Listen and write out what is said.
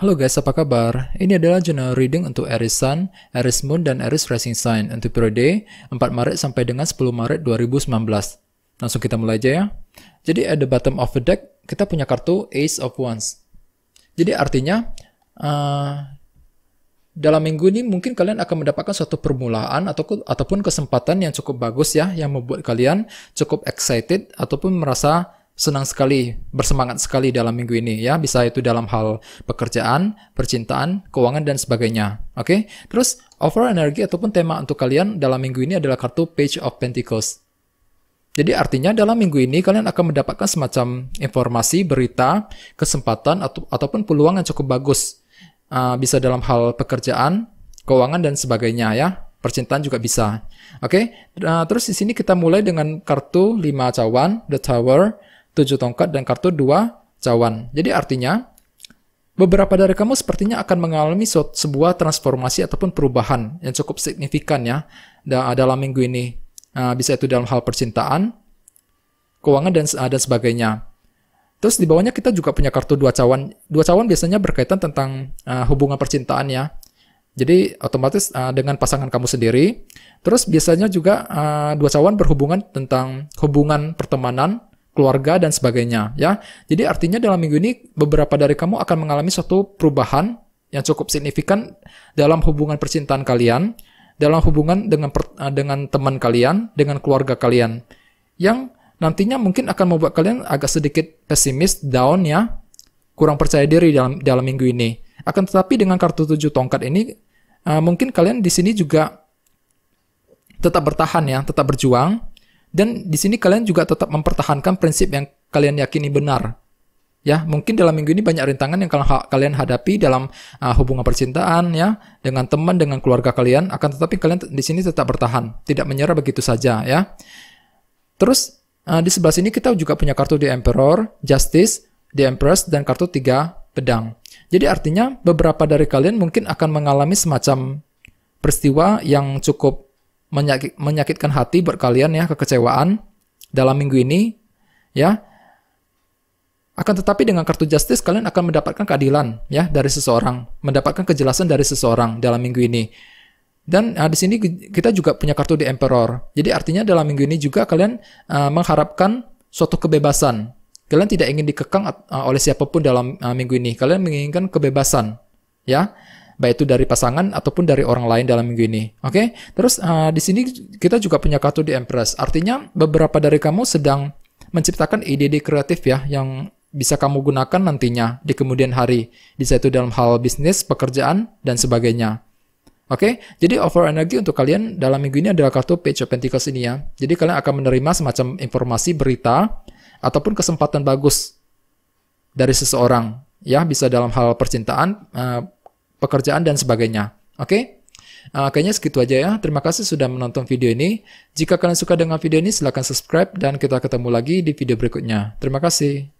Halo guys, apa kabar? Ini adalah general reading untuk Aries Sun, Aries Moon, dan Aries Rising Sign untuk periode 4 Maret sampai dengan 10 Maret 2019. Langsung kita mulai aja ya. Jadi at the bottom of the deck, kita punya kartu Ace of Wands. Jadi artinya, uh, dalam minggu ini mungkin kalian akan mendapatkan suatu permulaan atau ataupun kesempatan yang cukup bagus ya, yang membuat kalian cukup excited ataupun merasa senang sekali, bersemangat sekali dalam minggu ini ya, bisa itu dalam hal pekerjaan, percintaan, keuangan dan sebagainya. Oke? Okay? Terus overall energi ataupun tema untuk kalian dalam minggu ini adalah kartu Page of Pentacles. Jadi artinya dalam minggu ini kalian akan mendapatkan semacam informasi, berita, kesempatan atau ataupun peluang yang cukup bagus. Uh, bisa dalam hal pekerjaan, keuangan dan sebagainya ya. Percintaan juga bisa. Oke, okay? uh, terus di sini kita mulai dengan kartu 5 cawan, The Tower tujuh tongkat dan kartu dua cawan. Jadi artinya, beberapa dari kamu sepertinya akan mengalami sebuah transformasi ataupun perubahan yang cukup signifikan ya dalam minggu ini. Nah, bisa itu dalam hal percintaan, keuangan dan ah, dan sebagainya. Terus di bawahnya kita juga punya kartu dua cawan. Dua cawan biasanya berkaitan tentang uh, hubungan percintaan ya. Jadi otomatis uh, dengan pasangan kamu sendiri. Terus biasanya juga uh, dua cawan berhubungan tentang hubungan pertemanan keluarga dan sebagainya ya. Jadi artinya dalam minggu ini beberapa dari kamu akan mengalami suatu perubahan yang cukup signifikan dalam hubungan percintaan kalian, dalam hubungan dengan per, eh, dengan teman kalian, dengan keluarga kalian yang nantinya mungkin akan membuat kalian agak sedikit pesimis, down ya, kurang percaya diri dalam dalam minggu ini. Akan tetapi dengan kartu tujuh tongkat ini uh, mungkin kalian di sini juga tetap bertahan ya, tetap berjuang dan di sini kalian juga tetap mempertahankan prinsip yang kalian yakini benar. Ya, mungkin dalam minggu ini banyak rintangan yang kalian hadapi dalam uh, hubungan percintaan ya, dengan teman, dengan keluarga kalian, akan tetapi kalian di sini tetap bertahan, tidak menyerah begitu saja ya. Terus uh, di sebelah sini kita juga punya kartu The Emperor, Justice, The Empress dan kartu tiga pedang. Jadi artinya beberapa dari kalian mungkin akan mengalami semacam peristiwa yang cukup menyakit, menyakitkan hati buat kalian ya kekecewaan dalam minggu ini ya. Akan tetapi dengan kartu justice kalian akan mendapatkan keadilan ya dari seseorang, mendapatkan kejelasan dari seseorang dalam minggu ini. Dan nah, di sini kita juga punya kartu di Emperor. Jadi artinya dalam minggu ini juga kalian uh, mengharapkan suatu kebebasan. Kalian tidak ingin dikekang uh, oleh siapapun dalam uh, minggu ini. Kalian menginginkan kebebasan, ya baik itu dari pasangan ataupun dari orang lain dalam minggu ini. Oke, okay? terus uh, di sini kita juga punya kartu di Empress. Artinya beberapa dari kamu sedang menciptakan ide-ide kreatif ya yang bisa kamu gunakan nantinya di kemudian hari, di itu dalam hal bisnis, pekerjaan, dan sebagainya. Oke, okay? jadi over energy untuk kalian dalam minggu ini adalah kartu Page of Pentacles ini ya. Jadi kalian akan menerima semacam informasi berita ataupun kesempatan bagus dari seseorang. Ya, bisa dalam hal percintaan, eh, pekerjaan dan sebagainya. Oke? Okay? Uh, kayaknya segitu aja ya. Terima kasih sudah menonton video ini. Jika kalian suka dengan video ini, silahkan subscribe dan kita ketemu lagi di video berikutnya. Terima kasih.